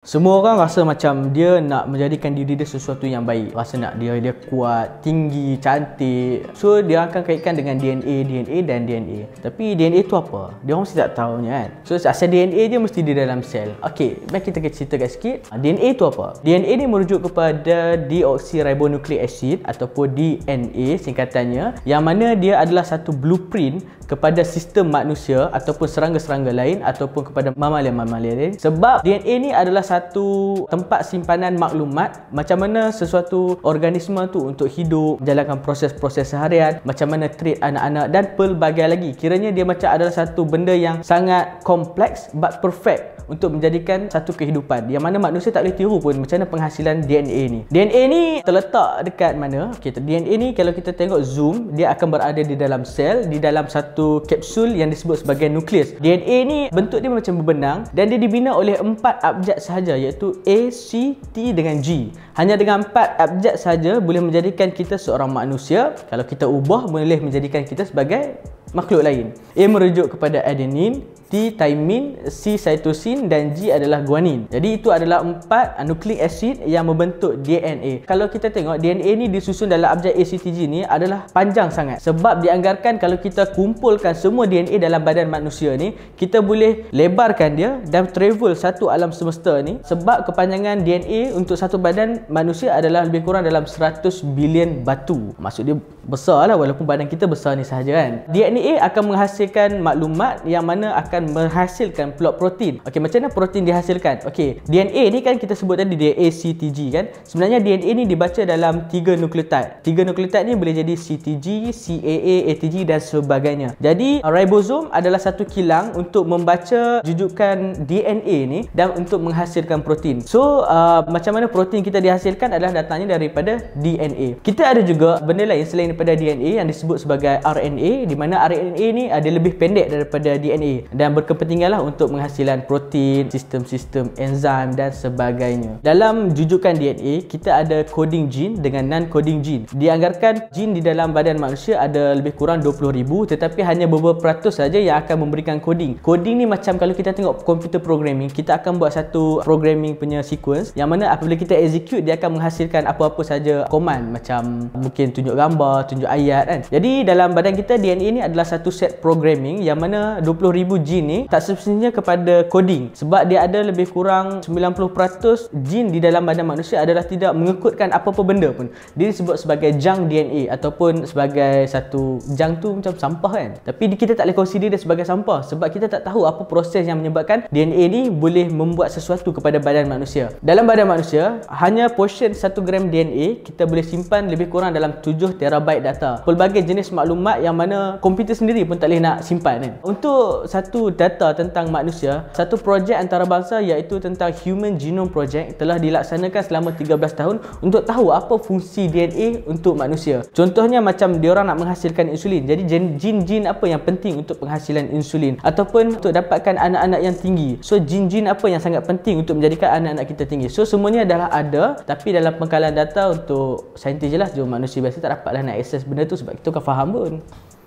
Semua orang rasa macam dia nak menjadikan diri dia sesuatu yang baik. Rasa nak dia dia kuat, tinggi, cantik. So dia akan kaitkan dengan DNA, DNA dan DNA. Tapi DNA tu apa? Dia orang mesti tak tahu ni kan. So asal DNA dia mesti di dalam sel. Okey, mari kita cerita kat sikit. Ah, DNA tu apa? DNA ni merujuk kepada deoxyribonucleic acid ataupun DNA singkatannya yang mana dia adalah satu blueprint kepada sistem manusia ataupun serangga-serangga lain ataupun kepada mamalia-mamalia lain. Sebab DNA ni adalah satu tempat simpanan maklumat macam mana sesuatu organisma tu untuk hidup jalankan proses-proses seharian macam mana treat anak-anak dan pelbagai lagi kiranya dia macam adalah satu benda yang sangat kompleks but perfect untuk menjadikan satu kehidupan yang mana manusia tak boleh tiru pun macam mana penghasilan DNA ni DNA ni terletak dekat mana kita okay, DNA ni kalau kita tengok zoom dia akan berada di dalam sel di dalam satu kapsul yang disebut sebagai nukleus DNA ni bentuk dia macam berbenang dan dia dibina oleh empat abjad sahaja sahaja iaitu A, C, T dengan G. Hanya dengan 4 abjad sahaja boleh menjadikan kita seorang manusia. Kalau kita ubah boleh menjadikan kita sebagai makhluk lain. ia merujuk kepada adenin T thymine, C cytosine dan G adalah guanin. Jadi itu adalah empat nucleic acid yang membentuk DNA. Kalau kita tengok DNA ni disusun dalam abjad ACTG ni adalah panjang sangat. Sebab dianggarkan kalau kita kumpulkan semua DNA dalam badan manusia ni, kita boleh lebarkan dia dan travel satu alam semesta ni sebab kepanjangan DNA untuk satu badan manusia adalah lebih kurang dalam 100 bilion batu. Maksud dia besar walaupun badan kita besar ni sahaja kan. DNA akan menghasilkan maklumat yang mana akan akan menghasilkan plot protein. Okey, macam mana protein dihasilkan? Okey, DNA ni kan kita sebut tadi dia A, C, T, G kan? Sebenarnya DNA ni dibaca dalam tiga nukleotid. Tiga nukleotid ni boleh jadi CTG, CAA, ATG dan sebagainya. Jadi, ribosom adalah satu kilang untuk membaca jujukan DNA ni dan untuk menghasilkan protein. So, uh, macam mana protein kita dihasilkan adalah datangnya daripada DNA. Kita ada juga benda lain selain daripada DNA yang disebut sebagai RNA di mana RNA ni ada uh, lebih pendek daripada DNA dan yang berkepentingan lah untuk menghasilkan protein, sistem-sistem enzim dan sebagainya. Dalam jujukan DNA, kita ada coding gene dengan non-coding gene. Dianggarkan gene di dalam badan manusia ada lebih kurang ribu, tetapi hanya beberapa peratus saja yang akan memberikan coding. Coding ni macam kalau kita tengok computer programming, kita akan buat satu programming punya sequence yang mana apabila kita execute, dia akan menghasilkan apa-apa saja command macam mungkin tunjuk gambar, tunjuk ayat kan. Jadi dalam badan kita, DNA ni adalah satu set programming yang mana ribu gene ni tak sepenuhnya kepada coding sebab dia ada lebih kurang 90% gene di dalam badan manusia adalah tidak mengikutkan apa-apa benda pun dia disebut sebagai junk DNA ataupun sebagai satu junk tu macam sampah kan tapi kita tak boleh consider dia sebagai sampah sebab kita tak tahu apa proses yang menyebabkan DNA ni boleh membuat sesuatu kepada badan manusia dalam badan manusia hanya portion 1 gram DNA kita boleh simpan lebih kurang dalam 7 terabyte data pelbagai jenis maklumat yang mana komputer sendiri pun tak boleh nak simpan kan untuk satu data tentang manusia, satu projek antarabangsa iaitu tentang Human Genome Project telah dilaksanakan selama 13 tahun untuk tahu apa fungsi DNA untuk manusia. Contohnya macam diorang nak menghasilkan insulin. Jadi jin-jin apa yang penting untuk penghasilan insulin ataupun untuk dapatkan anak-anak yang tinggi. So jin-jin apa yang sangat penting untuk menjadikan anak-anak kita tinggi. So semuanya adalah ada tapi dalam pengkalan data untuk saintis lah jom manusia biasa tak dapatlah nak access benda tu sebab kita kan faham pun.